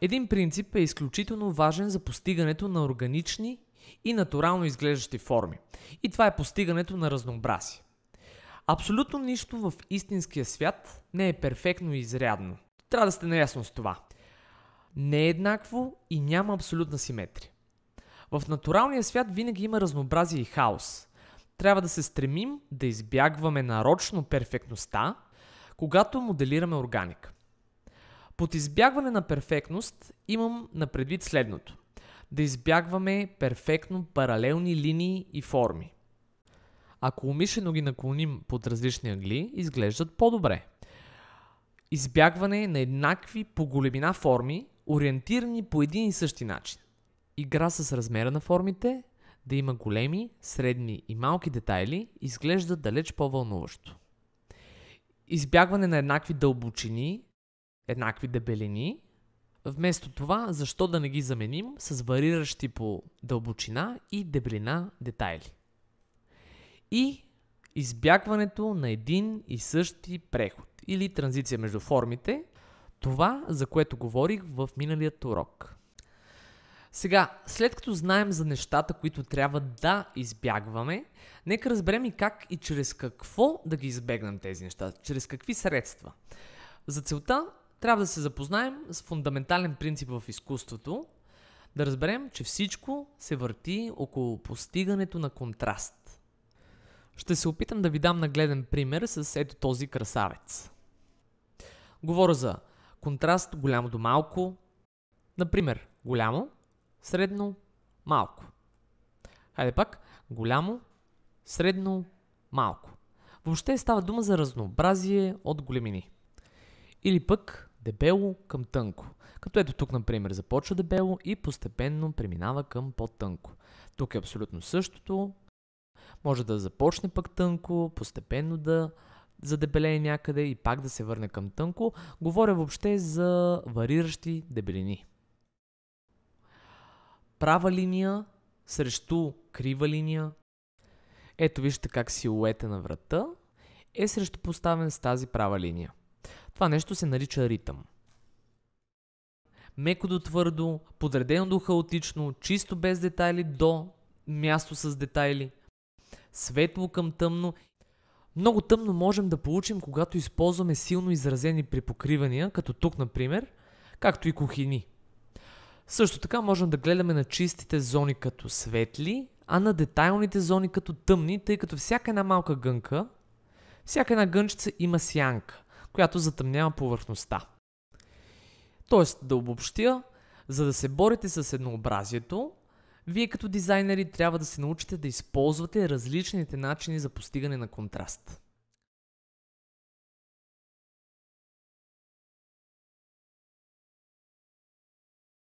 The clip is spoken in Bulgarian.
Един принцип е изключително важен за постигането на органични и натурално изглеждащи форми. И това е постигането на разнообразие. Абсолютно нищо в истинския свят не е перфектно и изрядно. Трябва да сте наясно с това. Не е еднакво и няма абсолютна симетрия. В натуралния свят винаги има разнообразие и хаос. Трябва да се стремим да избягваме нарочно перфектността, когато моделираме органика. Под избягване на перфектност имам на предвид следното. Да избягваме перфектно паралелни линии и форми. Ако умишлено ги наклоним под различни ъгли, изглеждат по-добре. Избягване на еднакви по големина форми, ориентирани по един и същи начин. Игра с размера на формите, да има големи, средни и малки детайли, изглежда далеч по-вълнуващо. Избягване на еднакви дълбочини, еднакви дебелини. Вместо това, защо да не ги заменим с вариращи по дълбочина и дебелина детайли. И избягването на един и същи преход или транзиция между формите, това за което говорих в миналият урок. Сега, след като знаем за нещата, които трябва да избягваме, нека разберем и как и чрез какво да ги избегнем тези неща, чрез какви средства. За целта трябва да се запознаем с фундаментален принцип в изкуството, да разберем, че всичко се върти около постигането на контраст. Ще се опитам да ви дам нагледен пример с ето този красавец. Говоря за контраст голямо до малко, например голямо, средно, малко. Хайде пак, голямо, средно, малко. Въобще става дума за разнообразие от големини. Или пък дебело към тънко. Като ето тук, например, започва дебело и постепенно преминава към по-тънко. Тук е абсолютно същото. Може да започне пък тънко, постепенно да задебелее някъде и пак да се върне към тънко. Говоря въобще за вариращи дебелини. Права линия срещу крива линия. Ето вижте как силуета на врата е срещу поставен с тази права линия. Това нещо се нарича ритъм. Меко до твърдо, подредено до хаотично, чисто без детайли до място с детайли, светло към тъмно. Много тъмно можем да получим, когато използваме силно изразени припокривания, като тук, например, както и кухини. Също така можем да гледаме на чистите зони като светли, а на детайлните зони като тъмни, тъй като всяка една малка гънка, всяка една гънчица има сянка която затъмнява повърхността. Тоест, да обобщя, за да се борите с еднообразието, вие като дизайнери трябва да се научите да използвате различните начини за постигане на контраст.